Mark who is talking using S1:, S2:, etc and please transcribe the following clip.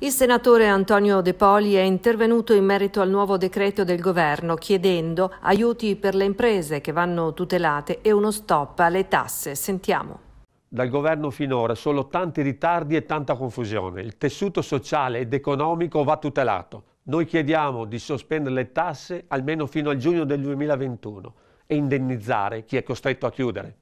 S1: Il senatore Antonio De Poli è intervenuto in merito al nuovo decreto del governo chiedendo aiuti per le imprese che vanno tutelate e uno stop alle tasse. Sentiamo.
S2: Dal governo finora solo tanti ritardi e tanta confusione. Il tessuto sociale ed economico va tutelato. Noi chiediamo di sospendere le tasse almeno fino al giugno del 2021 e indennizzare chi è costretto a chiudere.